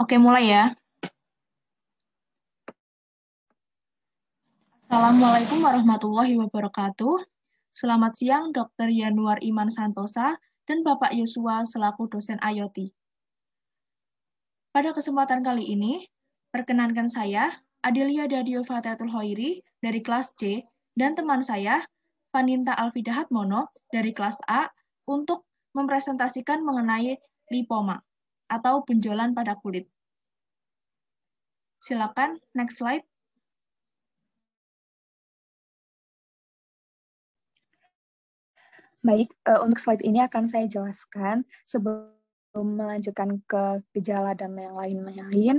Oke, mulai ya. Assalamualaikum warahmatullahi wabarakatuh. Selamat siang Dr. Yanuar Iman Santosa dan Bapak Yosua selaku dosen IoT. Pada kesempatan kali ini, perkenankan saya, Adelia Dadio Fatatul Hoiri dari kelas C dan teman saya, Paninta Alfidahat Mono dari kelas A untuk mempresentasikan mengenai lipoma atau benjolan pada kulit. Silakan next slide. Baik, eh, untuk slide ini akan saya jelaskan sebelum melanjutkan ke gejala dan yang lain-lain.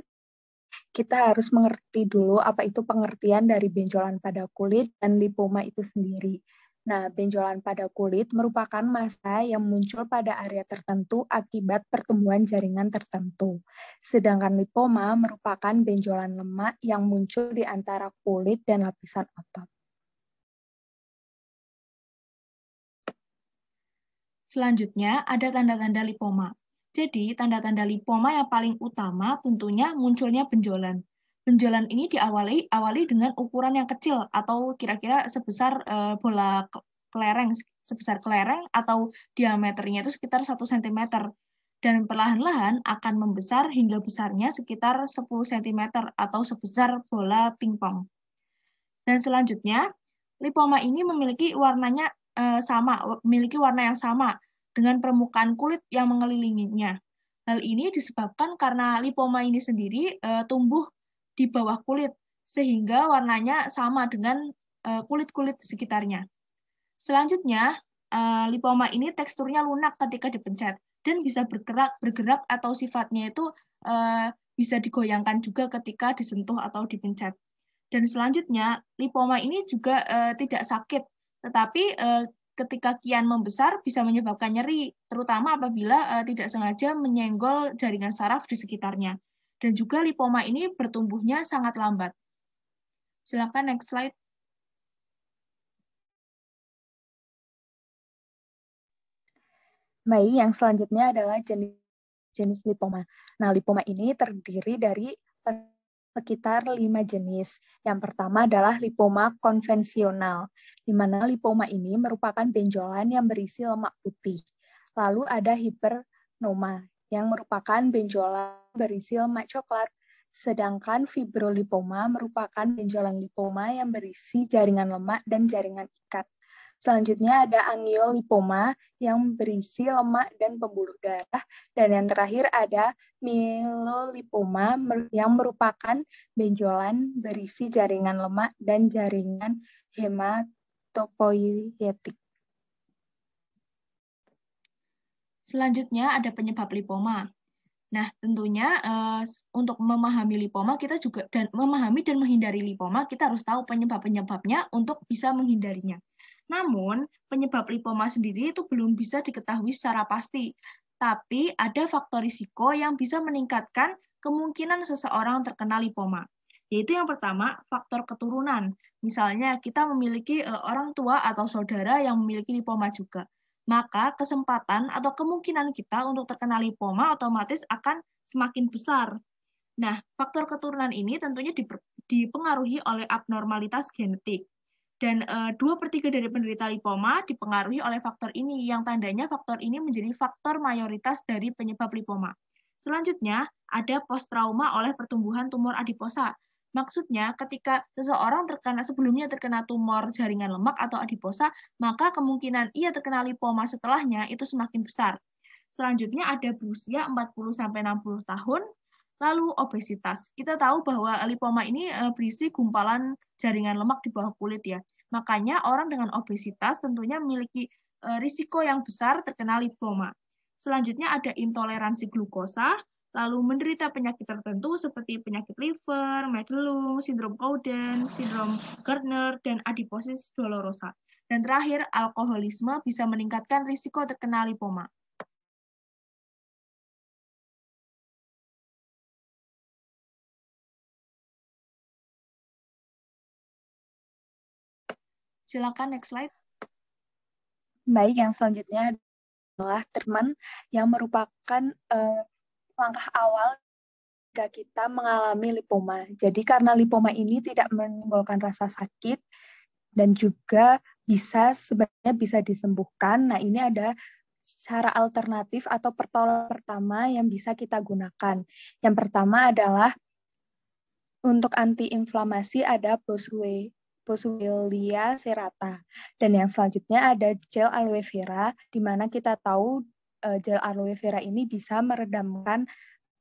Kita harus mengerti dulu apa itu pengertian dari benjolan pada kulit dan lipoma itu sendiri. Nah, benjolan pada kulit merupakan masa yang muncul pada area tertentu akibat pertumbuhan jaringan tertentu. Sedangkan lipoma merupakan benjolan lemak yang muncul di antara kulit dan lapisan otot. Selanjutnya, ada tanda-tanda lipoma. Jadi, tanda-tanda lipoma yang paling utama tentunya munculnya benjolan penjualan ini diawali awali dengan ukuran yang kecil atau kira-kira sebesar uh, bola kelereng sebesar kelereng atau diameternya itu sekitar 1 cm dan perlahan-lahan akan membesar hingga besarnya sekitar 10 cm atau sebesar bola pingpong. Dan selanjutnya, lipoma ini memiliki warnanya e, sama, memiliki warna yang sama dengan permukaan kulit yang mengelilinginya. Hal ini disebabkan karena lipoma ini sendiri e, tumbuh di bawah kulit, sehingga warnanya sama dengan eh, kulit-kulit sekitarnya. Selanjutnya, eh, lipoma ini teksturnya lunak ketika dipencet dan bisa bergerak bergerak atau sifatnya itu eh, bisa digoyangkan juga ketika disentuh atau dipencet. Dan selanjutnya, lipoma ini juga tidak sakit, tetapi ketika kian membesar bisa menyebabkan nyeri, terutama apabila tidak sengaja menyenggol jaringan saraf di sekitarnya. Dan juga lipoma ini bertumbuhnya sangat lambat. Silakan next slide. Baik, yang selanjutnya adalah jenis, jenis lipoma. Nah, lipoma ini terdiri dari sekitar lima jenis. Yang pertama adalah lipoma konvensional, di mana lipoma ini merupakan benjolan yang berisi lemak putih. Lalu ada hipernoma, yang merupakan benjolan berisi lemak coklat, sedangkan fibrolipoma merupakan benjolan lipoma yang berisi jaringan lemak dan jaringan ikat. Selanjutnya ada angiolipoma yang berisi lemak dan pembuluh darah. Dan yang terakhir ada milolipoma yang merupakan benjolan berisi jaringan lemak dan jaringan hematopoietik. Selanjutnya ada penyebab lipoma. Nah, tentunya eh, untuk memahami lipoma kita juga dan memahami dan menghindari lipoma kita harus tahu penyebab-penyebabnya untuk bisa menghindarinya. Namun, penyebab lipoma sendiri itu belum bisa diketahui secara pasti, tapi ada faktor risiko yang bisa meningkatkan kemungkinan seseorang terkena lipoma. Yaitu yang pertama, faktor keturunan. Misalnya kita memiliki eh, orang tua atau saudara yang memiliki lipoma juga maka kesempatan atau kemungkinan kita untuk terkena lipoma otomatis akan semakin besar. Nah, faktor keturunan ini tentunya dipengaruhi oleh abnormalitas genetik. Dan eh, dua per 3 dari penderita lipoma dipengaruhi oleh faktor ini, yang tandanya faktor ini menjadi faktor mayoritas dari penyebab lipoma. Selanjutnya, ada post-trauma oleh pertumbuhan tumor adiposa. Maksudnya, ketika seseorang terkena sebelumnya terkena tumor jaringan lemak atau adiposa, maka kemungkinan ia terkena lipoma setelahnya itu semakin besar. Selanjutnya ada berusia 40 sampai 60 tahun, lalu obesitas. Kita tahu bahwa lipoma ini e, berisi gumpalan jaringan lemak di bawah kulit ya. Makanya orang dengan obesitas tentunya memiliki e, risiko yang besar terkena lipoma. Selanjutnya ada intoleransi glukosa, lalu menderita penyakit tertentu seperti penyakit liver, medulung, sindrom Cowden, sindrom Gardner, dan adiposis dolorosa. Dan terakhir, alkoholisme bisa meningkatkan risiko terkena lipoma. Silakan next slide. Baik, yang selanjutnya adalah treatment yang merupakan uh, langkah awal jika kita mengalami lipoma. Jadi karena lipoma ini tidak menimbulkan rasa sakit dan juga bisa sebenarnya bisa disembuhkan. Nah, ini ada cara alternatif atau pertolongan pertama yang bisa kita gunakan. Yang pertama adalah untuk antiinflamasi ada boswe Boswellia serata. Dan yang selanjutnya ada gel aloe vera, di mana kita tahu uh, gel aloe vera ini bisa meredamkan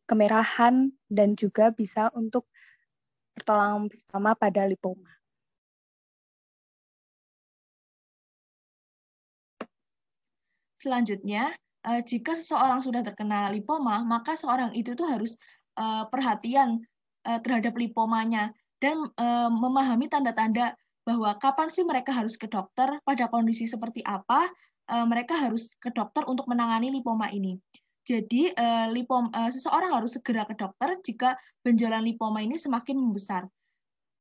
kemerahan dan juga bisa untuk pertolongan pertama pada lipoma. Selanjutnya, uh, jika seseorang sudah terkena lipoma, maka seorang itu tuh harus uh, perhatian uh, terhadap lipomanya dan uh, memahami tanda-tanda bahwa kapan sih mereka harus ke dokter, pada kondisi seperti apa, uh, mereka harus ke dokter untuk menangani lipoma ini. Jadi uh, lipom uh, seseorang harus segera ke dokter jika benjolan lipoma ini semakin membesar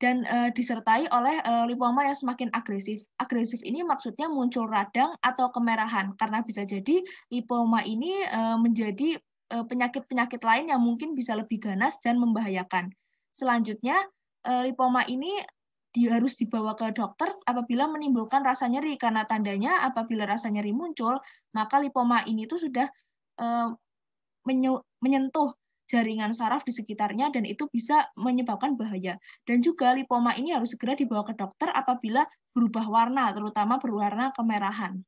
dan uh, disertai oleh uh, lipoma yang semakin agresif. Agresif ini maksudnya muncul radang atau kemerahan karena bisa jadi lipoma ini uh, menjadi penyakit-penyakit lain yang mungkin bisa lebih ganas dan membahayakan. Selanjutnya, lipoma ini di, harus dibawa ke dokter apabila menimbulkan rasa nyeri karena tandanya apabila rasa nyeri muncul maka lipoma ini itu sudah eh, menyentuh jaringan saraf di sekitarnya dan itu bisa menyebabkan bahaya. Dan juga lipoma ini harus segera dibawa ke dokter apabila berubah warna, terutama berwarna kemerahan.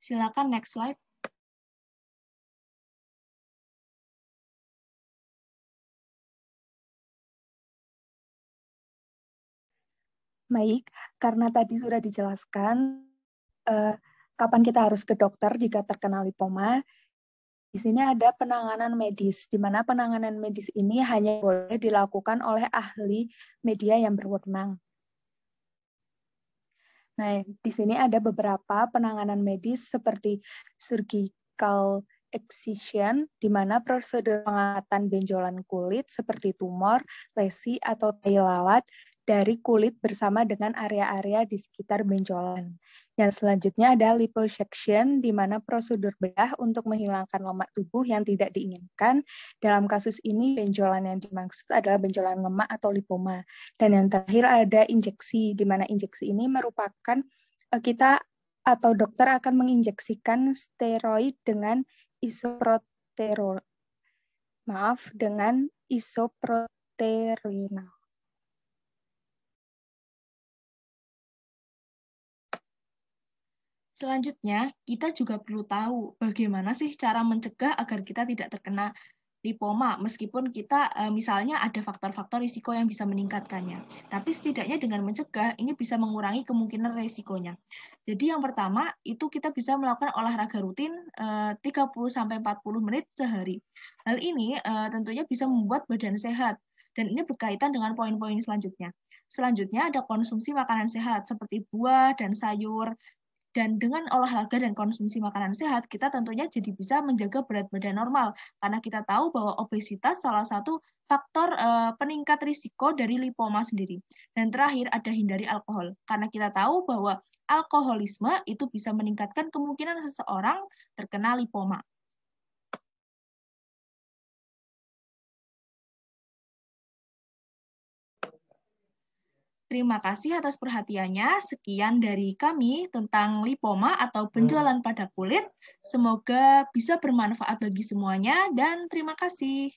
Silakan next slide. Baik, karena tadi sudah dijelaskan uh, kapan kita harus ke dokter jika terkena lipoma. Di sini ada penanganan medis, di mana penanganan medis ini hanya boleh dilakukan oleh ahli media yang berwenang. Nah, di sini ada beberapa penanganan medis seperti surgical excision, di mana prosedur pengangkatan benjolan kulit seperti tumor, lesi, atau tai lalat dari kulit bersama dengan area-area di sekitar benjolan. Yang selanjutnya ada liposuction, di mana prosedur bedah untuk menghilangkan lemak tubuh yang tidak diinginkan. Dalam kasus ini, benjolan yang dimaksud adalah benjolan lemak atau lipoma. Dan yang terakhir ada injeksi, di mana injeksi ini merupakan eh, kita atau dokter akan menginjeksikan steroid dengan isoproterol. Maaf, dengan isoproterenal. Selanjutnya, kita juga perlu tahu bagaimana sih cara mencegah agar kita tidak terkena lipoma meskipun kita eh, misalnya ada faktor-faktor risiko yang bisa meningkatkannya. Tapi setidaknya dengan mencegah ini bisa mengurangi kemungkinan risikonya. Jadi yang pertama itu kita bisa melakukan olahraga rutin 30 eh, 40 menit sehari. Hal ini eh, tentunya bisa membuat badan sehat dan ini berkaitan dengan poin-poin selanjutnya. Selanjutnya ada konsumsi makanan sehat seperti buah dan sayur dan dengan olahraga dan konsumsi makanan sehat, kita tentunya jadi bisa menjaga berat badan normal. Karena kita tahu bahwa obesitas salah satu faktor eh, peningkat risiko dari lipoma sendiri. Dan terakhir ada hindari alkohol. Karena kita tahu bahwa alkoholisme itu bisa meningkatkan kemungkinan seseorang terkena lipoma. Terima kasih atas perhatiannya. Sekian dari kami tentang lipoma atau penjualan hmm. pada kulit. Semoga bisa bermanfaat bagi semuanya dan terima kasih.